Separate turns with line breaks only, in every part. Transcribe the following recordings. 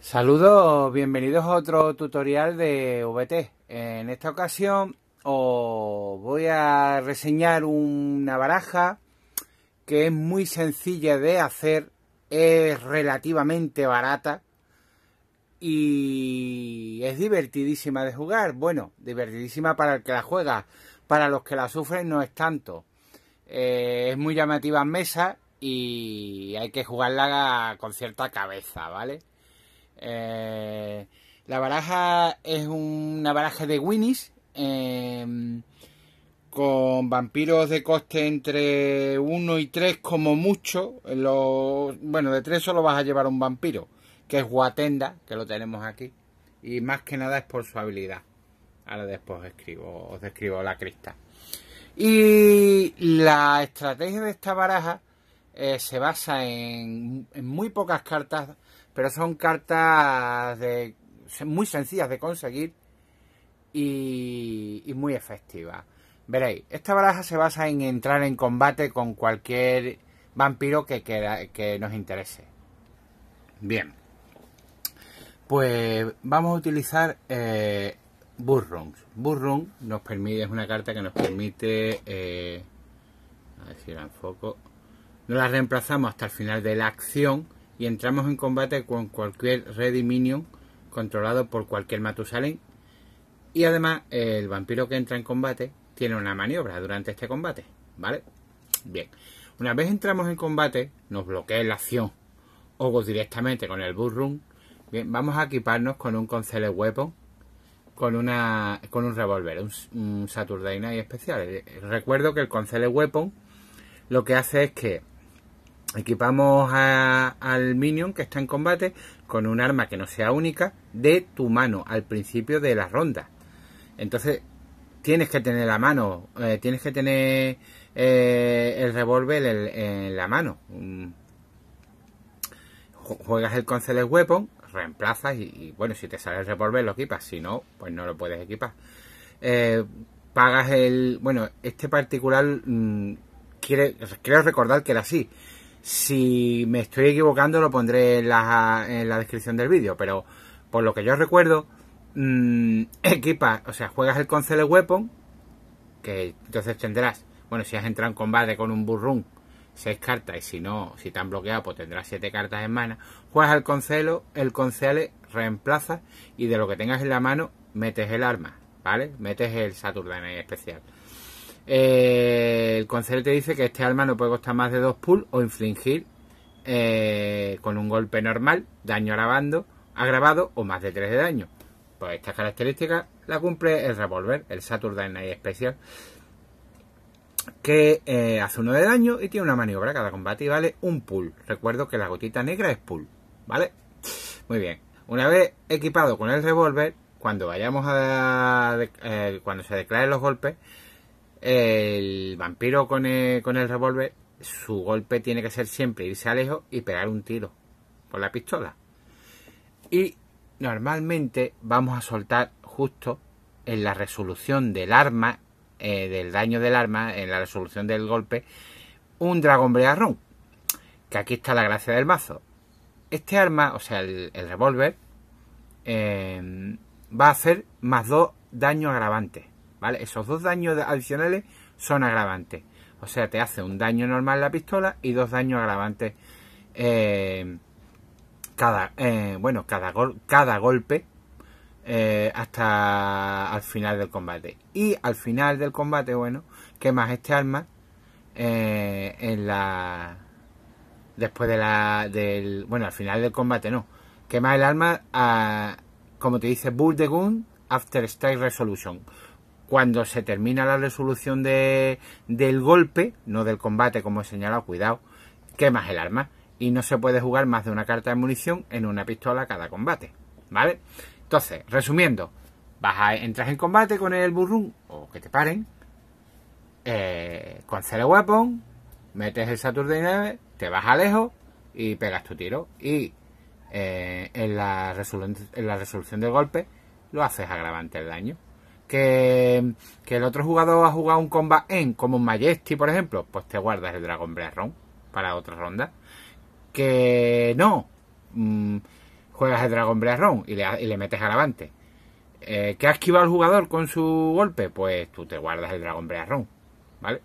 Saludos, bienvenidos a otro tutorial de VT. En esta ocasión os voy a reseñar una baraja que es muy sencilla de hacer, es relativamente barata y es divertidísima de jugar. Bueno, divertidísima para el que la juega, para los que la sufren no es tanto. Eh, es muy llamativa en mesa y hay que jugarla con cierta cabeza, ¿vale? Eh, la baraja es una baraja de Winnies em, con vampiros de coste entre 1 y 3 como mucho. bueno, de 3 solo vas a llevar un vampiro, que es Watenda, que lo tenemos aquí. Y más que nada es por su habilidad. Ahora después os escribo, describo la crista. Y la estrategia de esta baraja eh, se basa en muy pocas cartas pero son cartas muy sencillas de conseguir y, muy efectivas. Veréis, esta baraja se basa en entrar en combate con cualquier vampiro que, nos interese. Bien, pues vamos a utilizar eh, Burrun. Burrung nos permite, es una carta que nos permite, eh, a ver la enfoco, nos la reemplazamos hasta el final de la acción y entramos en combate con cualquier Ready Minion controlado por cualquier Matusalén. Y además, el vampiro que entra en combate tiene una maniobra durante este combate, ¿vale? Bien. Una vez entramos en combate, nos bloquea la acción o directamente con el Burrun. Bien, vamos a equiparnos con un Concele Weapon, con, una, con un revólver, un, un Saturday Night especial. Recuerdo que el Concele Weapon lo que hace es que Equipamos al minion que está en combate con un arma que no sea única de tu mano al principio de la ronda. Entonces tienes que tener la mano, eh, tienes que tener eh, el revólver en, la mano. Mm. Juegas el con Weapon, reemplazas y, bueno, si te sale el revólver lo equipas, si no, pues no lo puedes equipar. Eh, pagas el... Bueno, este particular... quiero mm, quiere, creo recordar que era así si me estoy equivocando lo pondré en la, descripción del vídeo, pero por lo que yo recuerdo, mm, equipas, o sea, juegas el Concele Weapon, que entonces tendrás, bueno, si has entrado en combate con un burrún, seis cartas, y si no, si te han bloqueado, pues tendrás siete cartas en mano. Juegas al concelo, el concele reemplazas y de lo que tengas en la mano metes el arma, ¿vale? Metes el Saturday especial. Eh, el consejo te dice que este alma no puede costar más de 2 pulls o infligir eh, con un golpe normal, daño agravando, agravado o más de 3 de daño. Pues esta características la cumple el revólver, el Saturn Night Special, que eh, hace uno de daño y tiene una maniobra cada combate y vale un pull. Recuerdo que la gotita negra es pull, ¿vale? Muy bien. Una vez equipado con el revólver, cuando vayamos a... cuando se declaren los golpes, el vampiro con el, revólver, su golpe tiene que ser siempre irse a lejos y pegar un tiro con la pistola. Y normalmente vamos a soltar justo en la resolución del arma, eh, del daño del arma, en la resolución del golpe, un dragón brearrón. Que aquí está la gracia del mazo. Este arma, o sea, el, revólver, eh, va a hacer más dos daños agravantes. Esos dos daños adicionales son agravantes. O sea, te hace un daño normal la pistola y dos daños agravantes eh, cada, eh, bueno, cada, cada golpe eh, hasta al final del combate. Y al final del combate, bueno, quemas este arma en la... Después de la... Del, bueno, al final del combate no. Quemas el arma ah, como te dice, Bull the Gun After Strike Resolution cuando se termina la resolución del golpe, no del combate como he señalado, cuidado, quemas el arma y no se puede jugar más de una carta de munición en una pistola cada combate, ¿vale? Entonces, resumiendo, entras en combate con el burrún o que te paren, eh, con Weapon, metes el Saturday 9, te vas a lejos y pegas tu tiro y eh, en la resolución del golpe lo haces agravante el daño que, el otro jugador ha jugado un combat en, como un Majesty, por ejemplo, pues te guardas el Dragon Breath para otra ronda. Que no, mm, juegas el Dragon Breath y le, metes al avante. Eh, que ha esquivado el jugador con su golpe? Pues tú te guardas el Dragon Breath ¿vale?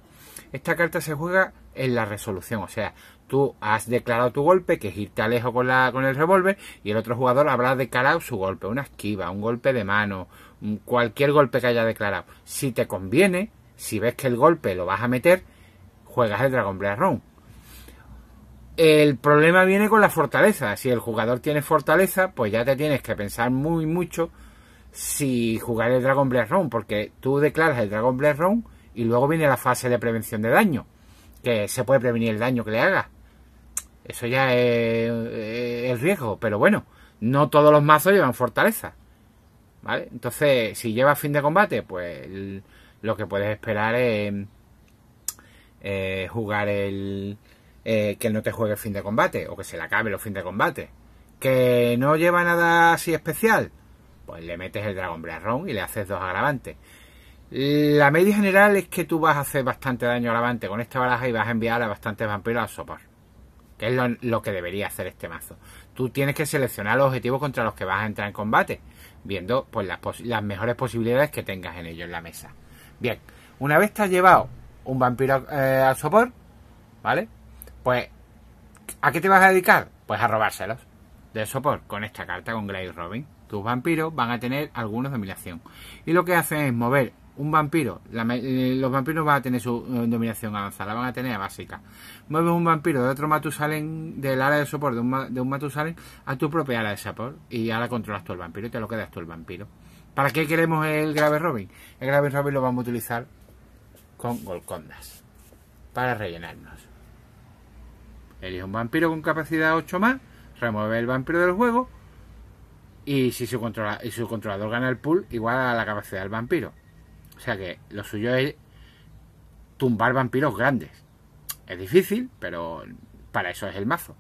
Esta carta se juega en la resolución, o sea, tú has declarado tu golpe, que es irte a con, con el revólver, y el otro jugador habrá declarado su golpe, una esquiva, un golpe de mano, cualquier golpe que haya declarado. Si te conviene, si ves que el golpe lo vas a meter, juegas el Dragon Blair Round. El problema viene con la fortaleza. Si el jugador tiene fortaleza, pues ya te tienes que pensar muy mucho si jugar el Dragon Blast Round, porque tú declaras el Dragon Blair Round y luego viene la fase de prevención de daño, que se puede prevenir el daño que le hagas. Eso ya es el riesgo, pero bueno, no todos los mazos llevan fortaleza. Entonces, si lleva fin de combate, pues lo que puedes esperar es eh, jugar el... Eh, que no te juegue el fin de combate o que se le acabe los fin de combate. Que no lleva nada así especial, pues le metes el dragón Breath y le haces dos agravantes. La media general es que tú vas a hacer bastante daño agravante con esta baraja y vas a enviar a bastantes vampiros a sopar. Que es lo, lo, que debería hacer este mazo. Tú tienes que seleccionar los objetivos contra los que vas a entrar en combate viendo pues, las, mejores posibilidades que tengas en ello en la mesa. Bien, una vez te has llevado un vampiro eh, al sopor, ¿vale? Pues, ¿a qué te vas a dedicar? Pues a robárselos del sopor con esta carta, con Grey Robin. Tus vampiros van a tener algunos humillación Y lo que hacen es mover un vampiro, eh, los vampiros van a tener su eh, dominación avanzada, la van a tener básica. Mueves un vampiro de otro Matusalén, del área de soporte de un, de un a tu propia área de soporte y ahora controlas tú el vampiro y te lo quedas tú el vampiro. ¿Para qué queremos el Grave Robin? El Grave Robin lo vamos a utilizar con Golcondas para rellenarnos. Elige un vampiro con capacidad 8 más, remueve el vampiro del juego y si su, controla, su controlador gana el pool, igual a la capacidad del vampiro o sea que lo suyo es tumbar vampiros grandes. Es difícil, pero para eso es el mazo.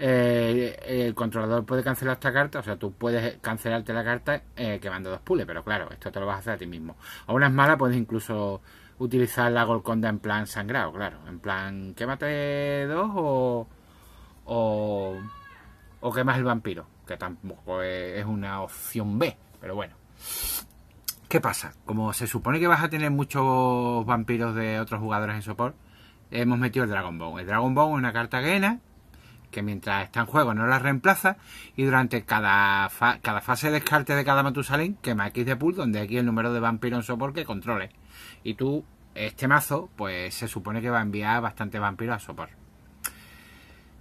Eh, el controlador puede cancelar esta carta, o sea, tú puedes cancelarte la carta eh, quemando dos pules, pero claro, esto te lo vas a hacer a ti mismo. A es mala, puedes incluso utilizar la Golconda en plan sangrado, claro, en plan quémate dos o, o, o quemas el vampiro, que tampoco es una opción B, pero bueno. ¿Qué pasa? Como se supone que vas a tener muchos vampiros de otros jugadores en soporte, hemos metido el Dragon Ball. El Dragon Ball es una carta que mientras está en juego no la reemplaza y durante cada, cada fase de descarte de cada Matusalén quema X de pool donde aquí el número de vampiros en Sopor que controles Y tú, este mazo, pues se supone que va a enviar bastante vampiros a soporte.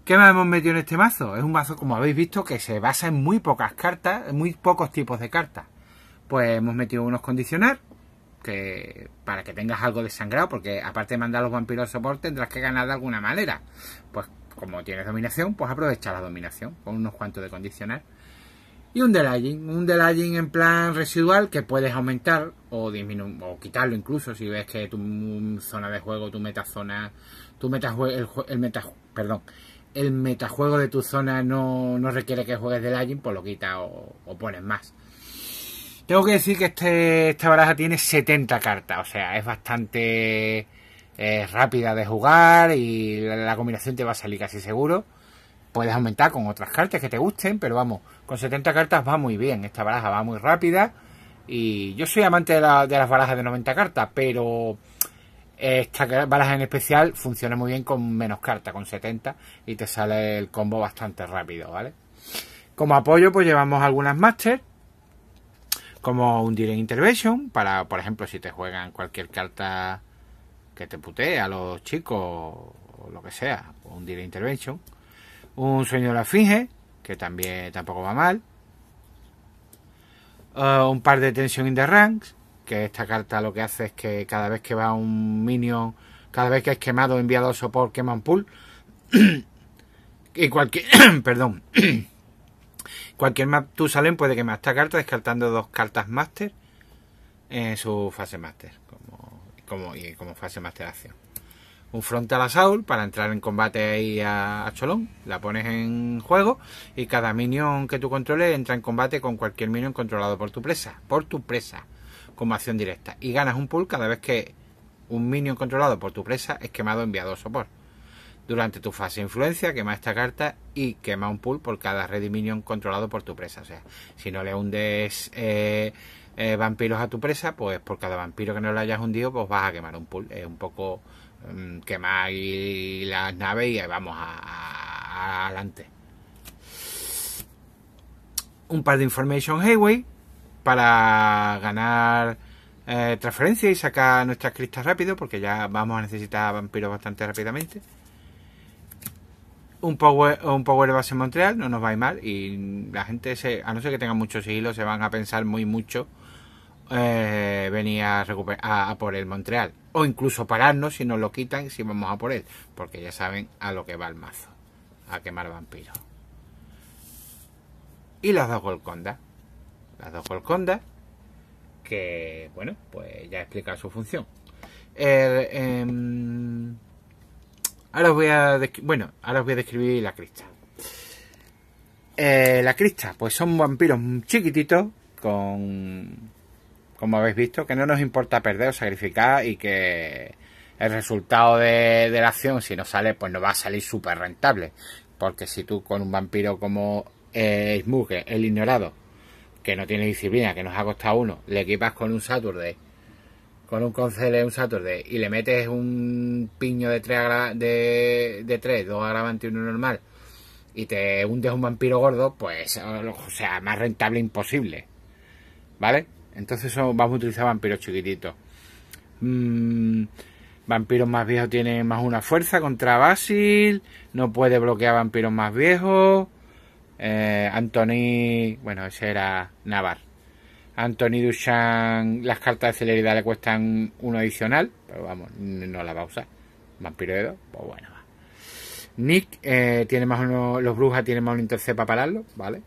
¿Qué más hemos metido en este mazo? Es un mazo, como habéis visto, que se basa en muy pocas cartas, muy pocos tipos de cartas pues hemos metido unos condicionar que para que tengas algo de sangrado, porque aparte de mandar los vampiros al soporte, tendrás que ganar de alguna manera. Pues como tienes dominación, pues aprovecha la dominación con unos cuantos de condicionar. Y un delaying, un delaying en plan residual que puedes aumentar o disminuir o quitarlo incluso si ves que tu zona de juego, tu metazona, tu metajuego, el, perdón, el metajuego de tu zona no, requiere que juegues delaying, pues lo quitas o pones más. Tengo que decir que este, esta baraja tiene 70 cartas, o sea, es bastante eh, rápida de jugar y la, combinación te va a salir casi seguro. Puedes aumentar con otras cartas que te gusten, pero vamos, con 70 cartas va muy bien. Esta baraja va muy rápida y yo soy amante de, las barajas de 90 cartas, pero esta baraja en especial funciona muy bien con menos cartas, con 70, y te sale el combo bastante rápido, ¿vale? Como apoyo, pues llevamos algunas Masters como un Direct Intervention, para, por ejemplo, si te juegan cualquier carta que te putee a los chicos o lo que sea, un Direct Intervention. Un Sueño de la Finge, que también tampoco va mal. Eh, un par de Tension in the Ranks, que esta carta lo que hace es que cada vez que va un minion, cada vez que es quemado, enviado al sopor, quema un pool. y cualquier. perdón. Cualquier salen puede quemar esta carta descartando dos cartas máster en su fase máster, como, y como fase máster acción. Un frontal Saul para entrar en combate ahí a, Cholón. La pones en juego y cada minion que tú controles entra en combate con cualquier minion controlado por tu presa, por tu presa, como acción directa. Y ganas un pull cada vez que un minion controlado por tu presa es quemado enviado a durante tu fase de influencia, quema esta carta y quema un pool por cada red minion controlado por tu presa. O sea, si no le hundes eh, eh, vampiros a tu presa, pues por cada vampiro que no le hayas hundido, pues vas a quemar un pool. Es un poco mm, quemar las naves y vamos adelante. Un par de Information Highway para ganar eh, transferencia y sacar nuestras cristas rápido, porque ya vamos a necesitar vampiros bastante rápidamente un Power, un power Base en Montreal, no nos va a ir mal. Y la gente, se, a no ser que tenga muchos hilos se van a pensar muy mucho eh, venir a, por el Montreal. O incluso pararnos si nos lo quitan, si vamos a por él. Porque ya saben a lo que va el mazo. A quemar vampiros. Y las dos Golcondas. Las dos Golcondas. Que, bueno, pues ya explica su función. Em, Ahora os voy a, bueno, ahora os voy a describir la crista. Eh, la crista, pues son vampiros chiquititos con, como habéis visto, que no nos importa perder o sacrificar y que el resultado de, la acción, si no sale, pues no va a salir súper rentable. Porque si tú con un vampiro como eh, el ignorado, que no tiene disciplina, que nos ha costado uno, le equipas con un Saturday con un de un de y le metes un piño de tres de, 3 2 agravantes y uno normal y te hundes un vampiro gordo, pues, o sea, más rentable imposible. ¿Vale? Entonces vamos a utilizar vampiros chiquititos. Mm, vampiros más viejos tienen más una fuerza contra Basil. No puede bloquear vampiros más viejos. Eh, Anthony, bueno, ese era Navar. Anthony Duchamp, las cartas de celeridad le cuestan uno adicional, pero vamos, no la va a usar. Vampiro de dos, pues bueno, Nick eh, tiene más los brujas tienen más un intercept para pararlo, ¿vale?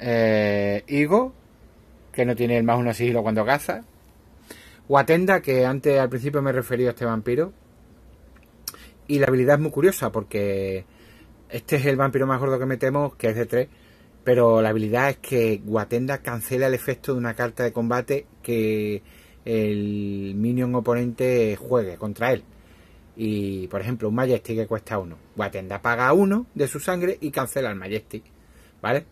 Eh, Igo, que no tiene más uno sigilo cuando caza. Watenda, que antes al principio me he a este vampiro. Y la habilidad es muy curiosa porque este es el vampiro más gordo que metemos, que es de tres. Pero la habilidad es que Watenda cancela el efecto de una carta de combate que el minion oponente juegue contra él. Y, por ejemplo, un Majestic que cuesta uno. Guatenda paga uno de su sangre y cancela el Majestic. ¿Vale?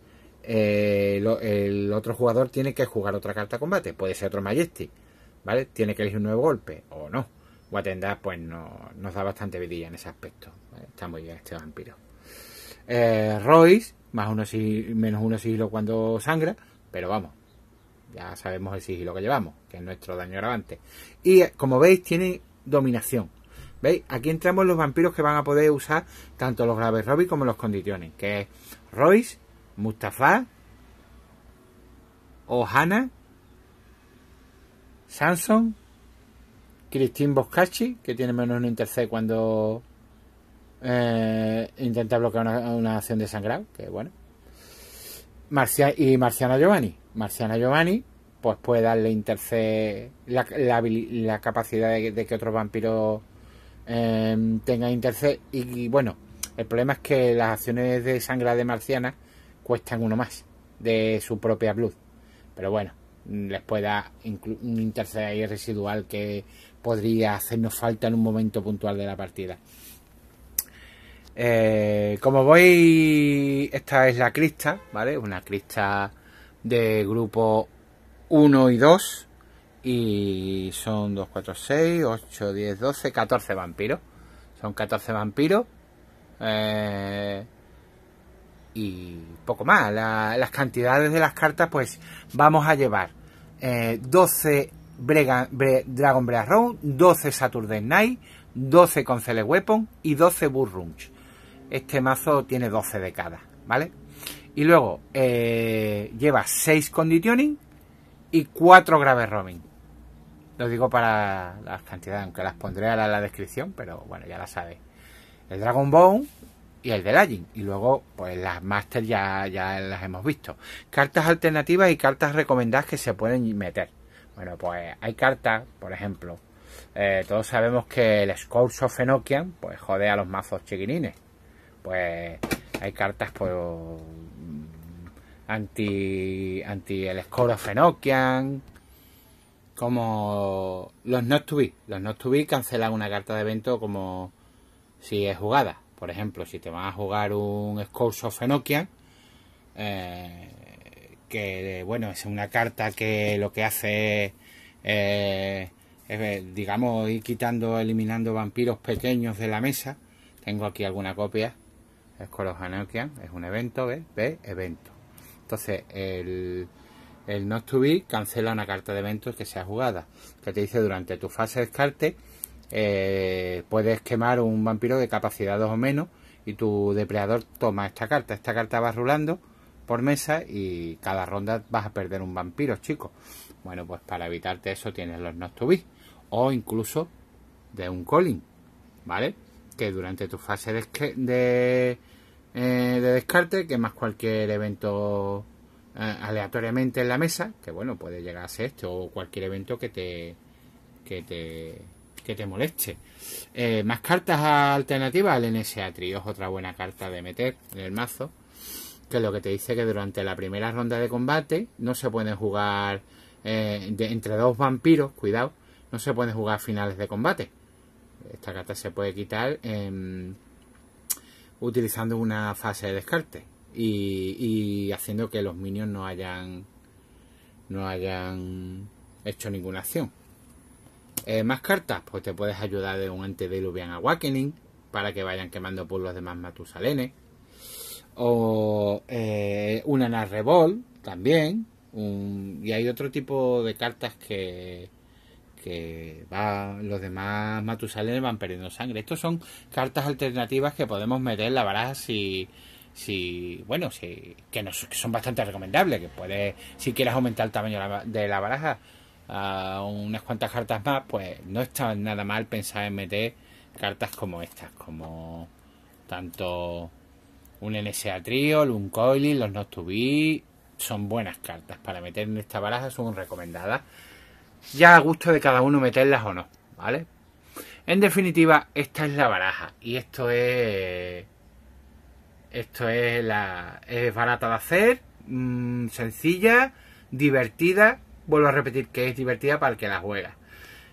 Eh, el otro jugador tiene que jugar otra carta de combate. Puede ser otro Majestic. ¿Vale? Tiene que elegir un nuevo golpe o no. Watenda pues no, nos da bastante vidilla en ese aspecto. Está muy bien este vampiro. Eh, Royce más uno menos uno sigilo cuando sangra, pero vamos, ya sabemos el sigilo que llevamos, que es nuestro daño grabante. Y eh, como veis, tiene dominación. ¿Veis? Aquí entramos los vampiros que van a poder usar tanto los graves Robby como los condiciones, que es Royce, Mustafa, Ohana, Samson, Christine Boscacci que tiene menos un interc cuando eh, intenta bloquear una, acción de sangrado, que bueno. y Marciana Giovanni. Marciana Giovanni, pues puede darle interce la, la, capacidad de, que otros vampiros em, tengan interce Y, bueno, el problema es que las acciones de sangre de Marciana cuestan uno más de su propia Blood. Pero bueno, les puede dar un residual que podría hacernos falta en un momento puntual de la partida. Eh, como veis, esta es la crista, ¿vale? Una crista de grupo 1 y 2. Y son 2, 4, 6, 8, 10, 12, 14 vampiros. Son 14 vampiros. Eh, y poco más. las cantidades de las cartas, pues vamos a llevar 12 eh, Dragon Breath Round, 12 Saturday Night, 12 concele Weapon y 12 Burrunch este mazo tiene 12 de cada, ¿vale? Y luego eh, lleva 6 conditioning y 4 Grave roaming. Lo digo para las cantidades, aunque las pondré a en la descripción, pero bueno, ya la sabéis. El Dragon Bone y el de Lagin. Y luego, pues las Master ya, ya las hemos visto. Cartas alternativas y cartas recomendadas que se pueden meter. Bueno, pues hay cartas, por ejemplo, eh, todos sabemos que el Scourge of Enochian, pues jode a los mazos chiquinines pues hay cartas por pues, anti anti el of Fenokian como los not to los not to be cancelan una carta de evento como si es jugada por ejemplo si te van a jugar un Scourge of Fenokian eh, que bueno es una carta que lo que hace es digamos ir quitando eliminando vampiros pequeños de la mesa tengo aquí alguna copia es con los Anokian es un evento, ve, ve, Evento. Entonces, el, el not to be cancela una carta de eventos que sea jugada, que te dice durante tu fase de descarte eh, puedes quemar un vampiro de capacidad 2 o menos y tu depredador toma esta carta. Esta carta va rulando por mesa y cada ronda vas a perder un vampiro, chicos. Bueno, pues para evitarte eso tienes los not to be o incluso de un calling, ¿vale? Que durante tu fase de, de eh, de descarte que más cualquier evento eh, aleatoriamente en la mesa, que bueno, puede llegar a ser esto o cualquier evento que te que te que te moleste. Eh, más cartas alternativas al NSA Trio otra buena carta de meter en el mazo, que lo que te dice que durante la primera ronda de combate no se pueden jugar entre dos vampiros, cuidado, no se pueden jugar finales de combate. Esta carta se puede quitar en utilizando una fase de descarte y, haciendo que los minions no hayan no hayan hecho ninguna acción. Eh, más cartas, pues te puedes ayudar de un Antediluvian Awakening para que vayan quemando por de demás matusalene O eh, una Narrebol también. y hay otro tipo de cartas que, que va, los demás Matusales van perdiendo sangre. Estos son cartas alternativas que podemos meter en la baraja si, si bueno, si, que, son bastante recomendables, que puedes, si quieres aumentar el tamaño de la baraja a unas cuantas cartas más, pues no está nada mal pensar en meter cartas como estas, como tanto un NSA Triol, un coiling los Not to son buenas cartas para meter en esta baraja, son recomendadas ya a gusto de cada uno meterlas o no, ¿vale? En definitiva, esta es la baraja y esto es esto es la es barata de hacer, mm, sencilla, divertida, vuelvo a repetir que es divertida para el que la juega.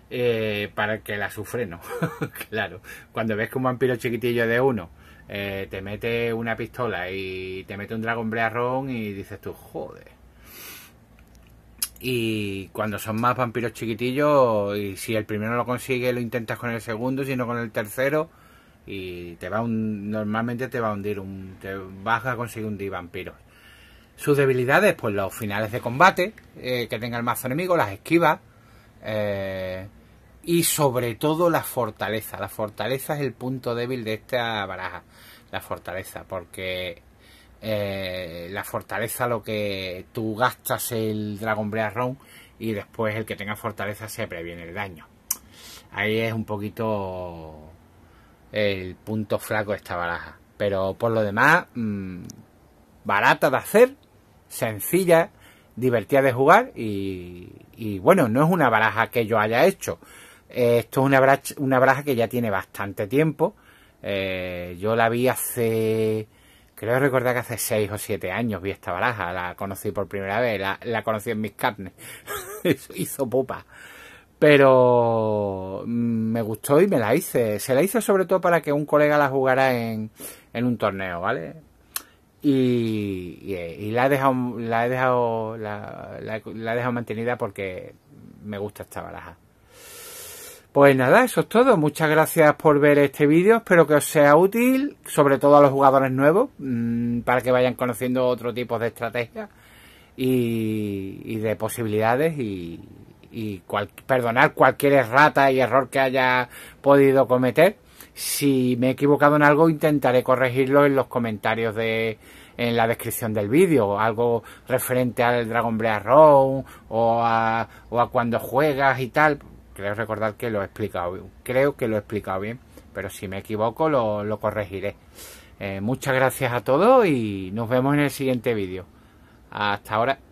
Eh, para el que la sufre, no. claro, cuando ves que un vampiro chiquitillo de uno eh, te mete una pistola y te mete un dragón brearrón y dices tú, joder, y cuando son más vampiros chiquitillos, y si el primero lo consigue, lo intentas con el segundo, sino con el tercero, y te va un, normalmente te va a hundir, un, te vas a conseguir hundir vampiros. Sus debilidades, pues los finales de combate, eh, que tenga el mazo enemigo, las esquivas, eh, y sobre todo la fortaleza. La fortaleza es el punto débil de esta baraja, la fortaleza, porque eh, la fortaleza, lo que tú gastas el Dragon Breath Round y después el que tenga fortaleza se previene el daño. Ahí es un poquito el punto flaco de esta baraja. Pero por lo demás, mm, barata de hacer, sencilla, divertida de jugar y, bueno, no es una baraja que yo haya hecho. esto es una baraja, una baraja que ya tiene bastante tiempo. Eh, yo la vi hace Creo recordar que hace seis o siete años vi esta baraja, la conocí por primera vez, la, conocí en mis carnes. hizo pupa. Pero mm, me gustó y me la hice. Se la hice sobre todo para que un colega la jugara en, un torneo, ¿vale? Y, la he dejado, la he dejado, la he dejado mantenida porque me gusta esta baraja. Pues nada, eso es todo. Muchas gracias por ver este vídeo. Espero que os sea útil, sobre todo a los jugadores nuevos, mm, para que vayan conociendo otro tipo de estrategias y, de posibilidades y, perdonar cualquier errata y error que haya podido cometer. Si me he equivocado en algo, intentaré corregirlo en los comentarios de, en la descripción del vídeo, algo referente al Dragon Breath Row o o a cuando juegas y tal creo recordar que lo he explicado, creo que lo he explicado bien, pero si me equivoco lo, corregiré. Eh, muchas gracias a todos y nos vemos en el siguiente vídeo. Hasta ahora.